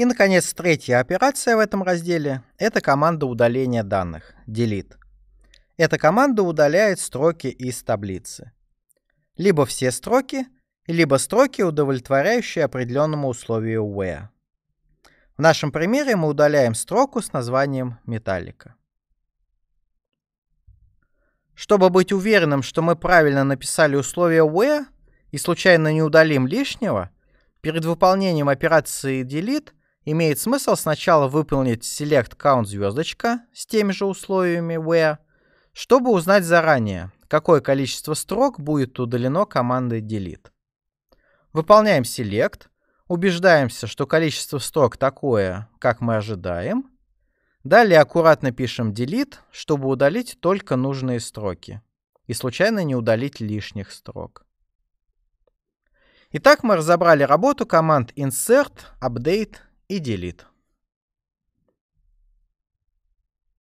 И, наконец, третья операция в этом разделе – это команда удаления данных delete. Эта команда удаляет строки из таблицы. Либо все строки, либо строки, удовлетворяющие определенному условию where. В нашем примере мы удаляем строку с названием «Металлика». Чтобы быть уверенным, что мы правильно написали условие where и случайно не удалим лишнего, перед выполнением операции delete имеет смысл сначала выполнить select count звездочка с теми же условиями where, чтобы узнать заранее, какое количество строк будет удалено командой delete. Выполняем select, убеждаемся, что количество строк такое, как мы ожидаем. Далее аккуратно пишем delete, чтобы удалить только нужные строки и случайно не удалить лишних строк. Итак, мы разобрали работу команд insert, update и делит.